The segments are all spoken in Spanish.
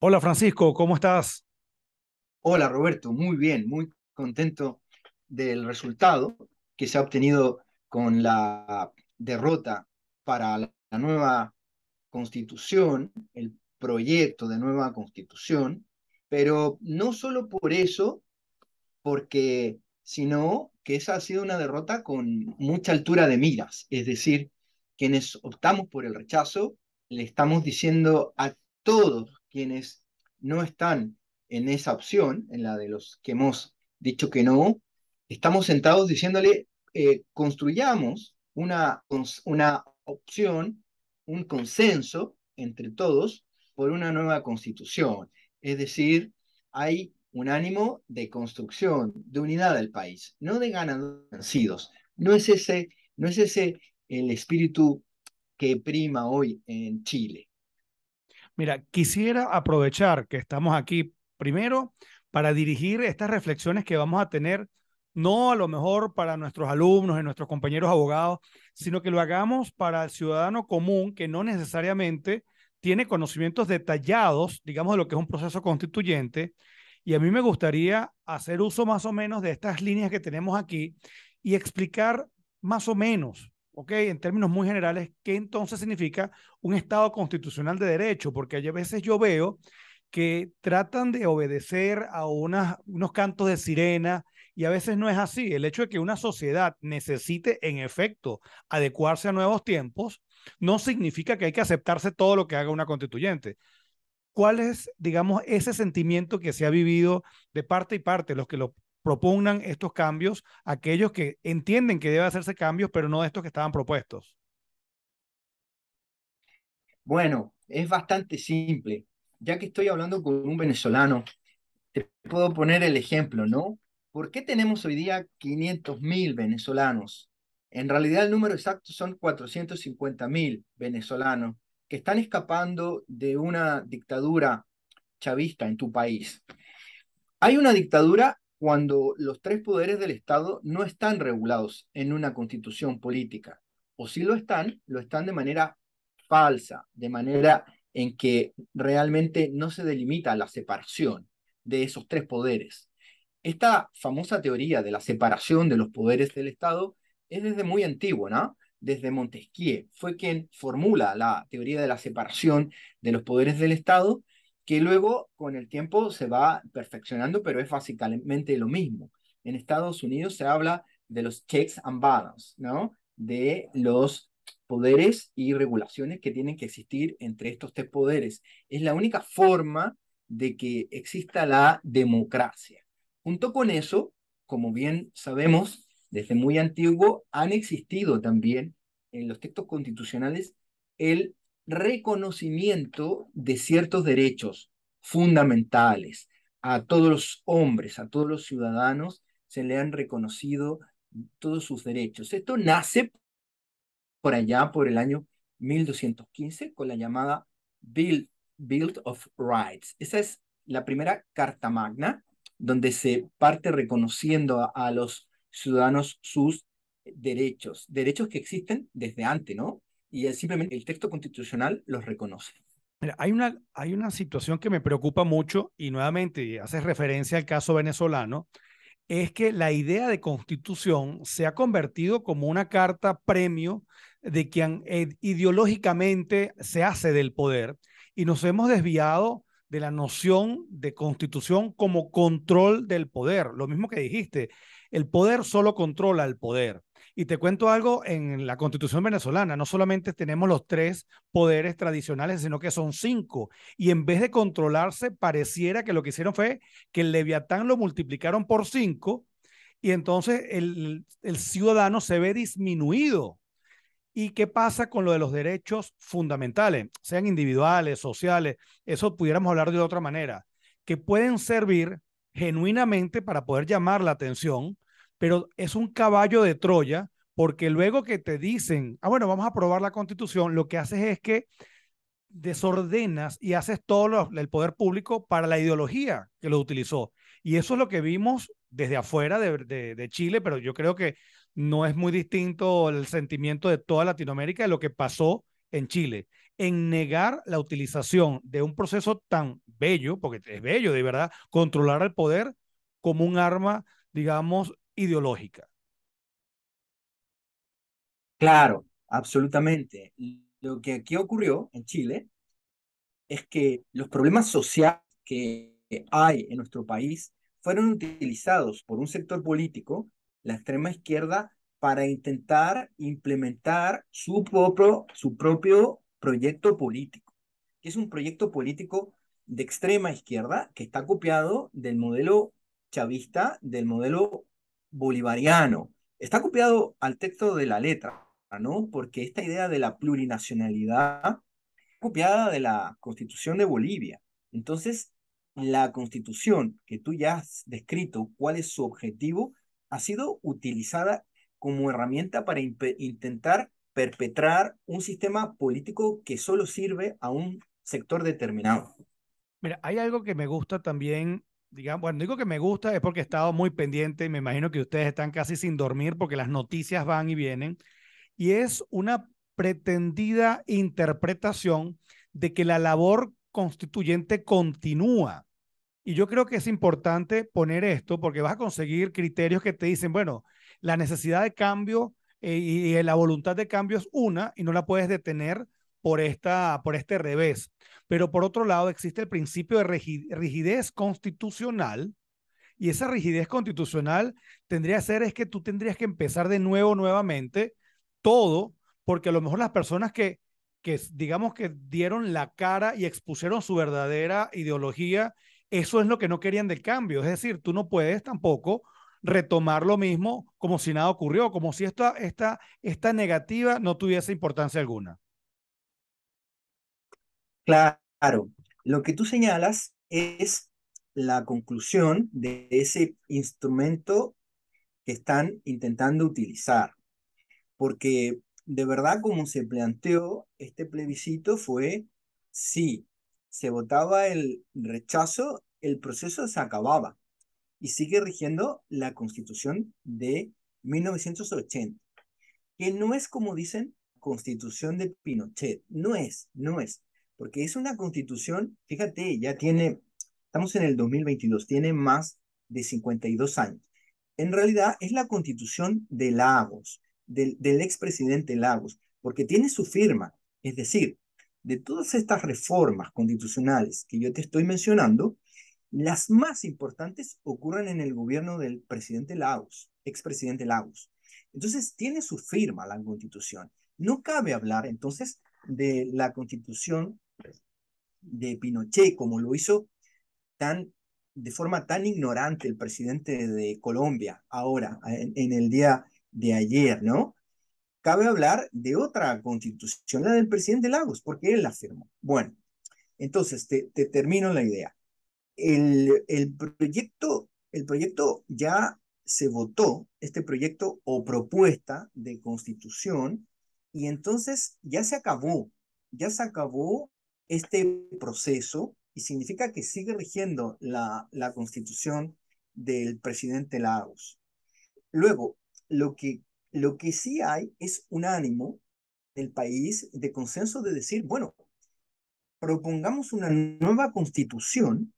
Hola Francisco, ¿cómo estás? Hola Roberto, muy bien, muy contento del resultado que se ha obtenido con la derrota para la nueva constitución, el proyecto de nueva constitución, pero no solo por eso, porque sino que esa ha sido una derrota con mucha altura de miras, es decir, quienes optamos por el rechazo, le estamos diciendo a todos quienes no están en esa opción, en la de los que hemos dicho que no, estamos sentados diciéndole, eh, construyamos una, una opción, un consenso entre todos por una nueva constitución. Es decir, hay un ánimo de construcción, de unidad del país, no de ganancidos. No es ese, no es ese el espíritu que prima hoy en Chile. Mira, quisiera aprovechar que estamos aquí primero para dirigir estas reflexiones que vamos a tener, no a lo mejor para nuestros alumnos y nuestros compañeros abogados, sino que lo hagamos para el ciudadano común que no necesariamente tiene conocimientos detallados, digamos, de lo que es un proceso constituyente. Y a mí me gustaría hacer uso más o menos de estas líneas que tenemos aquí y explicar más o menos ¿ok? En términos muy generales, ¿qué entonces significa un Estado constitucional de derecho? Porque a veces yo veo que tratan de obedecer a unos cantos de sirena y a veces no es así. El hecho de que una sociedad necesite, en efecto, adecuarse a nuevos tiempos, no significa que hay que aceptarse todo lo que haga una constituyente. ¿Cuál es, digamos, ese sentimiento que se ha vivido de parte y parte? Los que lo propongan estos cambios aquellos que entienden que debe hacerse cambios, pero no estos que estaban propuestos? Bueno, es bastante simple. Ya que estoy hablando con un venezolano, te puedo poner el ejemplo, ¿no? ¿Por qué tenemos hoy día 500.000 venezolanos? En realidad el número exacto son 450.000 venezolanos que están escapando de una dictadura chavista en tu país. Hay una dictadura cuando los tres poderes del Estado no están regulados en una constitución política, o si lo están, lo están de manera falsa, de manera en que realmente no se delimita la separación de esos tres poderes. Esta famosa teoría de la separación de los poderes del Estado es desde muy antiguo, ¿no? Desde Montesquieu fue quien formula la teoría de la separación de los poderes del Estado que luego con el tiempo se va perfeccionando, pero es básicamente lo mismo. En Estados Unidos se habla de los checks and balances, ¿no? De los poderes y regulaciones que tienen que existir entre estos tres poderes. Es la única forma de que exista la democracia. Junto con eso, como bien sabemos, desde muy antiguo han existido también en los textos constitucionales el reconocimiento de ciertos derechos fundamentales. A todos los hombres, a todos los ciudadanos se le han reconocido todos sus derechos. Esto nace por allá, por el año 1215, con la llamada Bill, of Rights. Esa es la primera Carta Magna, donde se parte reconociendo a los ciudadanos sus derechos, derechos que existen desde antes, ¿no? y simplemente el texto constitucional los reconoce. hay una, hay una situación que me preocupa mucho y nuevamente hace referencia al caso venezolano, es que la idea de constitución se ha convertido como una carta premio de quien eh, ideológicamente se hace del poder y nos hemos desviado de la noción de constitución como control del poder. Lo mismo que dijiste, el poder solo controla el poder. Y te cuento algo, en la constitución venezolana no solamente tenemos los tres poderes tradicionales, sino que son cinco. Y en vez de controlarse, pareciera que lo que hicieron fue que el leviatán lo multiplicaron por cinco y entonces el, el ciudadano se ve disminuido ¿Y qué pasa con lo de los derechos fundamentales, sean individuales, sociales? Eso pudiéramos hablar de otra manera, que pueden servir genuinamente para poder llamar la atención, pero es un caballo de Troya, porque luego que te dicen, ah, bueno, vamos a aprobar la constitución, lo que haces es que desordenas y haces todo el poder público para la ideología que lo utilizó. Y eso es lo que vimos desde afuera de Chile, pero yo creo que no es muy distinto el sentimiento de toda Latinoamérica de lo que pasó en Chile, en negar la utilización de un proceso tan bello, porque es bello de verdad, controlar el poder como un arma, digamos, ideológica. Claro, absolutamente. Lo que aquí ocurrió en Chile es que los problemas sociales que hay en nuestro país fueron utilizados por un sector político la extrema izquierda, para intentar implementar su propio, su propio proyecto político, que es un proyecto político de extrema izquierda que está copiado del modelo chavista, del modelo bolivariano. Está copiado al texto de la letra, ¿no? Porque esta idea de la plurinacionalidad copiada de la Constitución de Bolivia. Entonces, la Constitución que tú ya has descrito cuál es su objetivo ha sido utilizada como herramienta para intentar perpetrar un sistema político que solo sirve a un sector determinado. Mira, hay algo que me gusta también, digamos, bueno, digo que me gusta es porque he estado muy pendiente y me imagino que ustedes están casi sin dormir porque las noticias van y vienen, y es una pretendida interpretación de que la labor constituyente continúa. Y yo creo que es importante poner esto porque vas a conseguir criterios que te dicen, bueno, la necesidad de cambio eh, y la voluntad de cambio es una y no la puedes detener por, esta, por este revés. Pero por otro lado, existe el principio de rigidez constitucional y esa rigidez constitucional tendría que ser es que tú tendrías que empezar de nuevo nuevamente todo, porque a lo mejor las personas que, que digamos que dieron la cara y expusieron su verdadera ideología eso es lo que no querían del cambio. Es decir, tú no puedes tampoco retomar lo mismo como si nada ocurrió, como si esta, esta negativa no tuviese importancia alguna. Claro, lo que tú señalas es la conclusión de ese instrumento que están intentando utilizar, porque de verdad como se planteó este plebiscito fue sí, se votaba el rechazo, el proceso se acababa. Y sigue rigiendo la constitución de 1980, que no es como dicen constitución de Pinochet, no es, no es, porque es una constitución, fíjate, ya tiene, estamos en el 2022, tiene más de 52 años. En realidad es la constitución de Lagos, del, del expresidente Lagos, porque tiene su firma, es decir, de todas estas reformas constitucionales que yo te estoy mencionando, las más importantes ocurren en el gobierno del presidente Lagos, expresidente Lagos. Entonces, tiene su firma la constitución. No cabe hablar entonces de la constitución de Pinochet, como lo hizo tan, de forma tan ignorante el presidente de Colombia ahora, en el día de ayer, ¿no? cabe hablar de otra constitución, la del presidente Lagos, porque él la firmó. Bueno, entonces te, termino la idea. El, proyecto, el proyecto ya se votó, este proyecto o propuesta de constitución, y entonces ya se acabó, ya se acabó este proceso y significa que sigue rigiendo la, la constitución del presidente Lagos. Luego, lo que lo que sí hay es un ánimo del país de consenso de decir, bueno, propongamos una nueva constitución,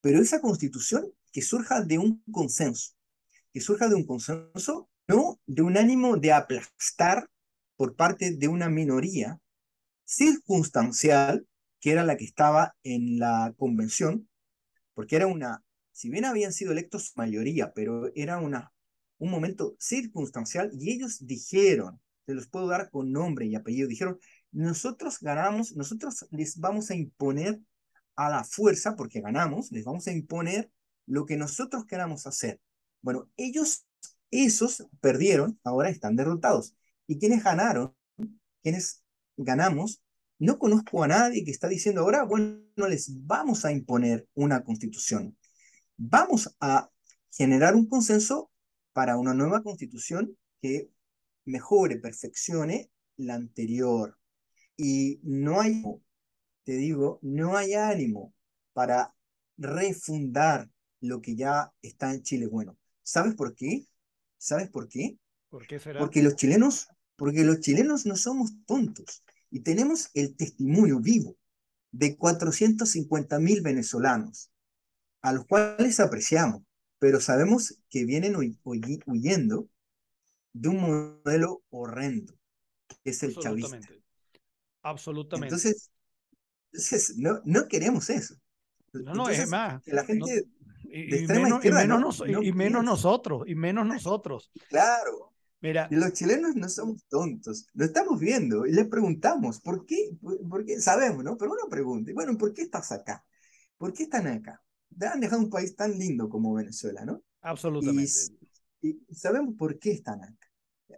pero esa constitución que surja de un consenso, que surja de un consenso, no de un ánimo de aplastar por parte de una minoría circunstancial, que era la que estaba en la convención, porque era una, si bien habían sido electos mayoría, pero era una un momento circunstancial y ellos dijeron, se los puedo dar con nombre y apellido, dijeron, nosotros ganamos, nosotros les vamos a imponer a la fuerza, porque ganamos, les vamos a imponer lo que nosotros queramos hacer. Bueno, ellos, esos perdieron, ahora están derrotados. Y quienes ganaron, quienes ganamos, no conozco a nadie que está diciendo ahora, bueno, les vamos a imponer una constitución. Vamos a generar un consenso para una nueva constitución que mejore, perfeccione la anterior. Y no hay, te digo, no hay ánimo para refundar lo que ya está en Chile. Bueno, ¿sabes por qué? ¿Sabes por qué? ¿Por Porque los chilenos, porque los chilenos no somos tontos y tenemos el testimonio vivo de 450.000 mil venezolanos a los cuales apreciamos pero sabemos que vienen huyendo de un modelo horrendo, que es el Absolutamente. Absolutamente. Entonces, no, queremos eso. No, no, es más. la gente y, menos, Y nosotros, y menos nosotros. Claro. Mira, los chilenos no somos tontos, lo estamos viendo y le preguntamos, ¿por qué? por qué? Sabemos, ¿no? Pero uno pregunta, bueno, ¿por qué estás acá? ¿Por qué están acá? han dejado un país tan lindo como Venezuela, ¿no? Absolutamente. Y, sabemos por qué están acá.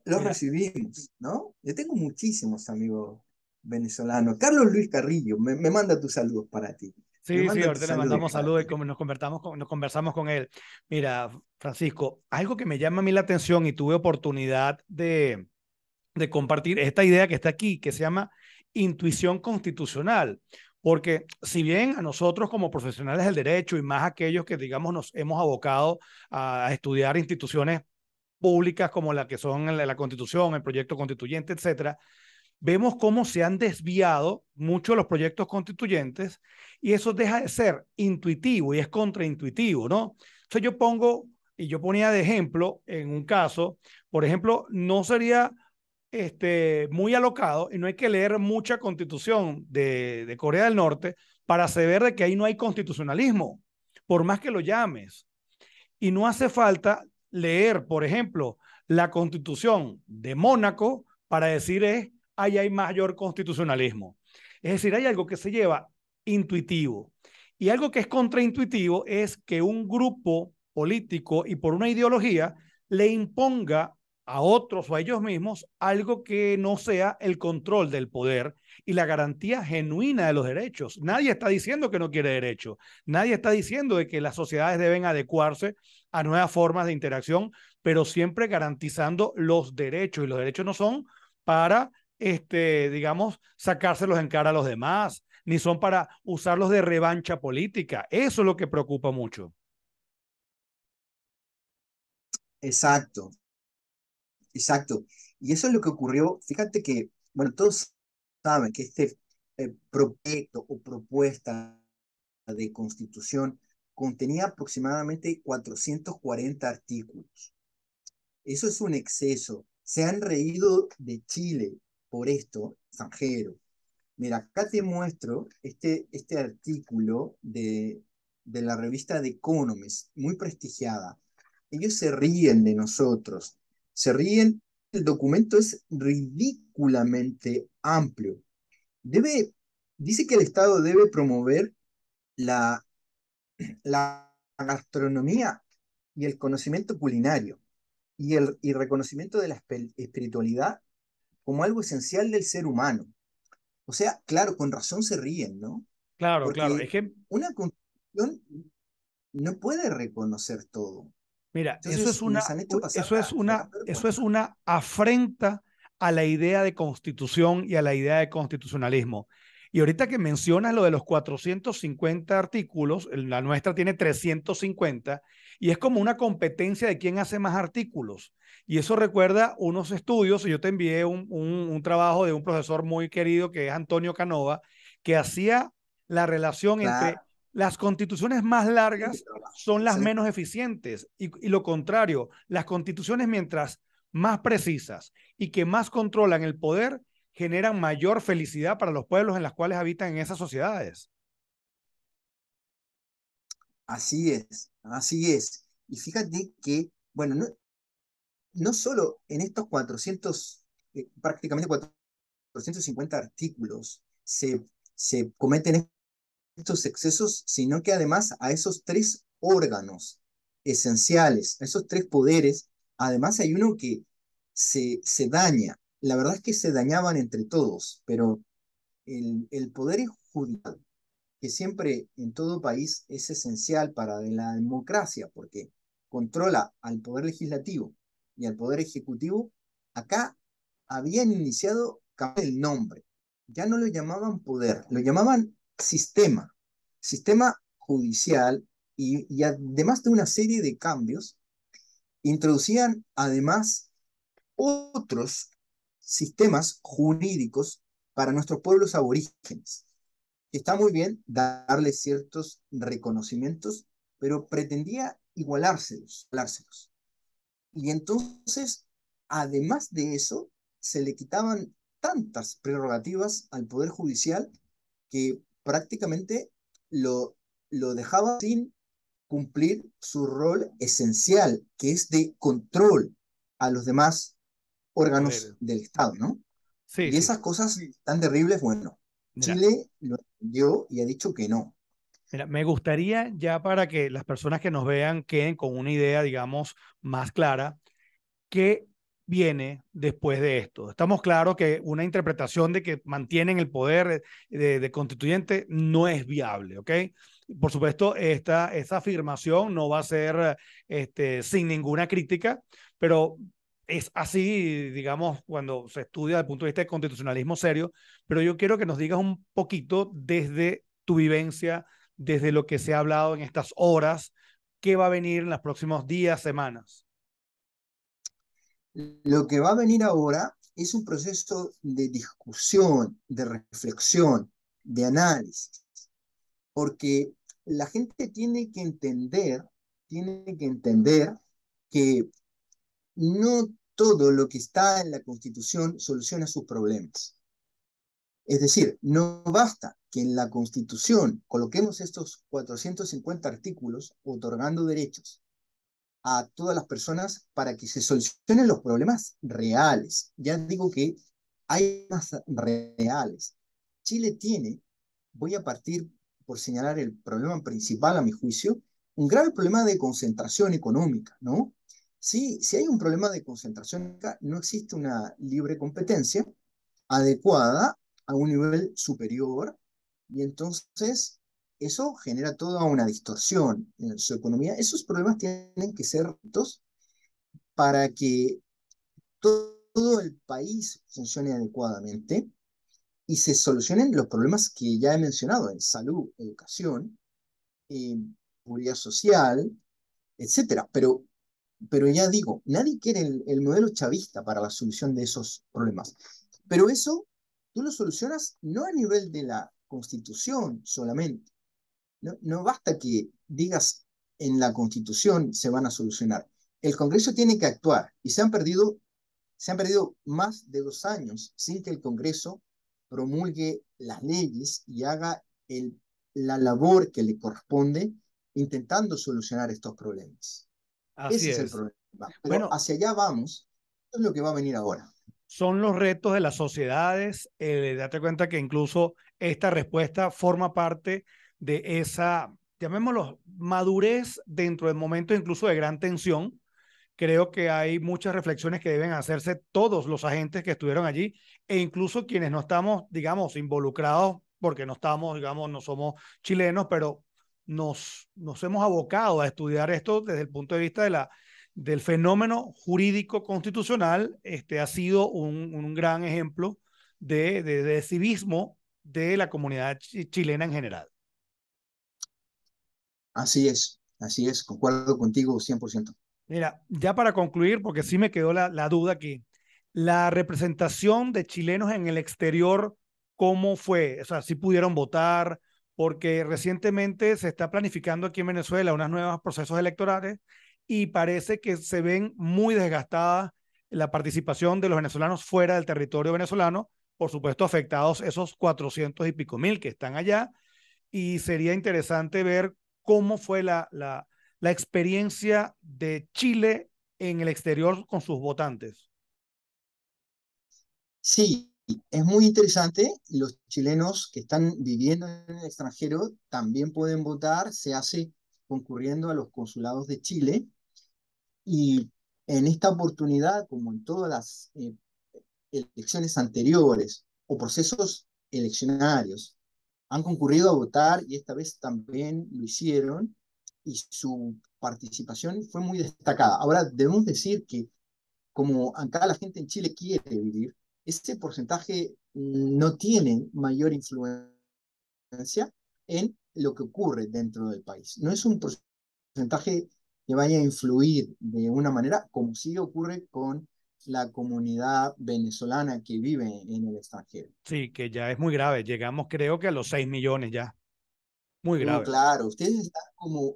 Los recibimos, ¿no? Yo tengo muchísimos amigos venezolanos. Carlos Luis Carrillo, me, me manda tus saludos para ti. Sí, sí, ahorita le mandamos saludos y nos, conversamos con, nos conversamos con él. Mira, Francisco, algo que me llama a mí la atención y tuve oportunidad de, de compartir esta idea que está aquí, que se llama intuición constitucional. Porque si bien a nosotros como profesionales del derecho y más aquellos que, digamos, nos hemos abocado a estudiar instituciones públicas como la que son la, Constitución, el proyecto constituyente, etcétera, vemos cómo se han desviado muchos los proyectos constituyentes y eso deja de ser intuitivo y es contraintuitivo, ¿no? Entonces yo pongo, y yo ponía de ejemplo en un caso, por ejemplo, no sería este, muy alocado y no hay que leer mucha constitución de, de Corea del Norte para saber de que ahí no hay constitucionalismo, por más que lo llames. Y no hace falta leer, por ejemplo, la constitución de Mónaco para decir es, ahí hay mayor constitucionalismo. Es decir, hay algo que se lleva intuitivo. Y algo que es contraintuitivo es que un grupo político y por una ideología le imponga a otros o a ellos mismos algo que no sea el control del poder y la garantía genuina de los derechos. Nadie está diciendo que no quiere derechos, nadie está diciendo de que las sociedades deben adecuarse a nuevas formas de interacción, pero siempre garantizando los derechos y los derechos no son para este, digamos, sacárselos en cara a los demás, ni son para usarlos de revancha política. Eso es lo que preocupa mucho. Exacto, Exacto. Y eso es lo que ocurrió. Fíjate que, bueno, todos saben que este eh, proyecto o propuesta de constitución contenía aproximadamente 440 artículos. Eso es un exceso. Se han reído de Chile por esto, extranjero. Mira, acá te muestro este, este artículo de, de la revista The Economist, muy prestigiada. Ellos se ríen de nosotros se ríen, el documento es ridículamente amplio. dice que el Estado debe promover la, gastronomía y el conocimiento culinario y el reconocimiento de la espiritualidad como algo esencial del ser humano. O sea, claro, con razón se ríen, ¿no? Claro, claro. Una constitución no puede reconocer todo. Mira, eso es una, eso es una, eso es una afrenta a la idea de constitución y a la idea de constitucionalismo. Y ahorita que mencionas lo de los 450 artículos, la nuestra tiene 350 y es como una competencia de quién hace más artículos. Y eso recuerda unos estudios, yo te envié un, trabajo de un profesor muy querido que es Antonio Canova, que hacía la relación entre las constituciones más largas son las menos eficientes y, lo contrario, las constituciones mientras más precisas y que más controlan el poder generan mayor felicidad para los pueblos en las cuales habitan en esas sociedades. Así es, así es. Y fíjate que, bueno, no, no solo en estos 400, eh, prácticamente 450 artículos se, se cometen estos excesos, sino que además a esos tres órganos esenciales, a esos tres poderes, además hay uno que se, se daña. La verdad es que se dañaban entre todos, pero el, el poder judicial, que siempre en todo país es esencial para la democracia, porque controla al poder legislativo y al poder ejecutivo, acá habían iniciado el nombre. Ya no lo llamaban poder, lo llamaban sistema, sistema judicial y, además de una serie de cambios, introducían además otros sistemas jurídicos para nuestros pueblos aborígenes. Está muy bien darles ciertos reconocimientos, pero pretendía igualárselos, igualárselos. Y entonces, además de eso, se le quitaban tantas prerrogativas al Poder Judicial que prácticamente lo, lo dejaba sin cumplir su rol esencial, que es de control a los demás órganos del Estado, ¿no? Sí, y esas cosas tan terribles, bueno, Chile lo entendió y ha dicho que no. me gustaría ya para que las personas que nos vean queden con una idea, digamos, más clara, que viene después de esto. Estamos claros que una interpretación de que mantienen el poder eh, de, constituyente no es viable, ¿ok? Por supuesto, esta, esa afirmación no va a ser este, sin ninguna crítica, pero es así, digamos, cuando se estudia desde el punto de vista de constitucionalismo serio, pero yo quiero que nos digas un poquito desde tu vivencia, desde lo que se ha hablado en estas horas, qué va a venir en los próximos días, semanas. Lo que va a venir ahora es un proceso de discusión, de reflexión, de análisis, porque la gente tiene que entender, tiene que entender que no todo lo que está en la Constitución soluciona sus problemas. Es decir, no basta que en la Constitución coloquemos estos 450 artículos otorgando derechos a todas las personas para que se solucionen los problemas reales. Ya digo que hay más reales. Chile tiene, voy a partir por señalar el problema principal a mi juicio, un grave problema de concentración económica, ¿no? Si, si hay un problema de concentración, no existe una libre competencia adecuada a un nivel superior y entonces eso genera toda una distorsión en su economía. Esos problemas tienen que ser dos para que todo el país funcione adecuadamente y se solucionen los problemas que ya he mencionado en salud, educación, en seguridad social, etcétera. Pero, pero ya digo, nadie quiere el modelo chavista para la solución de esos problemas. Pero eso tú lo solucionas no a nivel de la constitución solamente, no, basta que digas en la Constitución se van a solucionar. El Congreso tiene que actuar y se han perdido, se han perdido más de dos años sin que el Congreso promulgue las leyes y haga el, la labor que le corresponde intentando solucionar estos problemas. Ese es. el problema. Pero bueno, hacia allá vamos. es lo que va a venir ahora. Son los retos de las sociedades. Eh, date cuenta que incluso esta respuesta forma parte de esa, llamémoslo, madurez dentro del momento incluso de gran tensión. Creo que hay muchas reflexiones que deben hacerse todos los agentes que estuvieron allí e incluso quienes no estamos, digamos, involucrados, porque no estamos, digamos, no somos chilenos, pero nos, nos hemos abocado a estudiar esto desde el punto de vista de la, del fenómeno jurídico constitucional. Este ha sido un, gran ejemplo de, de civismo de la comunidad chilena en general. Así es, así es, concuerdo contigo 100%. Mira, ya para concluir, porque sí me quedó la, duda aquí, la representación de chilenos en el exterior, ¿cómo fue? O sea, si ¿sí pudieron votar, porque recientemente se está planificando aquí en Venezuela unos nuevos procesos electorales y parece que se ven muy desgastadas la participación de los venezolanos fuera del territorio venezolano, por supuesto afectados esos 400 y pico mil que están allá, y sería interesante ver cómo fue la, la, experiencia de Chile en el exterior con sus votantes. Sí, es muy interesante. Los chilenos que están viviendo en el extranjero también pueden votar. Se hace concurriendo a los consulados de Chile. Y en esta oportunidad, como en todas las eh, elecciones anteriores o procesos eleccionarios han concurrido a votar y esta vez también lo hicieron y su participación fue muy destacada. Ahora, debemos decir que como acá la gente en Chile quiere vivir, ese porcentaje no tiene mayor influencia en lo que ocurre dentro del país. No es un porcentaje que vaya a influir de una manera como sí ocurre con la comunidad venezolana que vive en el extranjero. Sí, que ya es muy grave. Llegamos creo que a los 6 millones ya. Muy grave. claro, ustedes están como,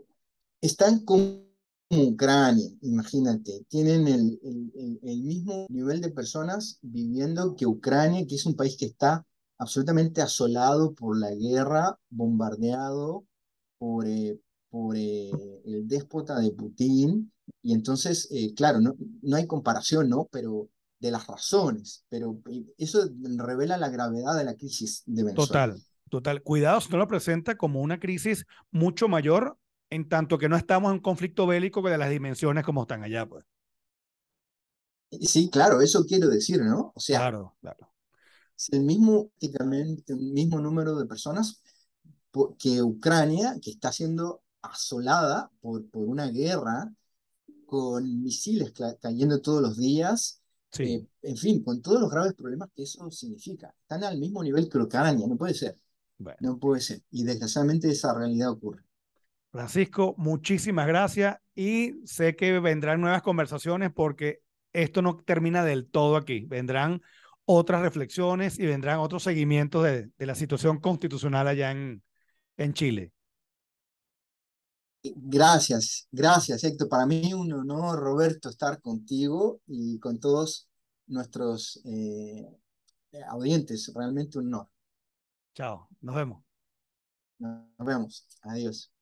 están como Ucrania, imagínate, tienen el, el, mismo nivel de personas viviendo que Ucrania, que es un país que está absolutamente asolado por la guerra, bombardeado por, eh, por eh, el déspota de Putin, y entonces, eh, claro, no, no hay comparación, ¿no? Pero de las razones, pero eh, eso revela la gravedad de la crisis de Venezuela. Total, total. Cuidado, si no lo presenta como una crisis mucho mayor, en tanto que no estamos en un conflicto bélico que de las dimensiones como están allá, pues. Eh, sí, claro, eso quiero decir, ¿no? O sea, claro, claro. Es el mismo, el mismo número de personas que Ucrania, que está siendo asolada por, por una guerra con misiles cayendo todos los días, eh, en fin, con todos los graves problemas que eso significa. Están al mismo nivel que Ucrania, no puede ser. No puede ser. Y desgraciadamente esa realidad ocurre. Francisco, muchísimas gracias y sé que vendrán nuevas conversaciones porque esto no termina del todo aquí. Vendrán otras reflexiones y vendrán otros seguimientos de, la situación constitucional allá en, en Chile. Gracias, gracias Héctor. Para mí un honor, Roberto, estar contigo y con todos nuestros eh, eh, audientes. Realmente un honor. Chao, nos vemos. Nos vemos. Adiós.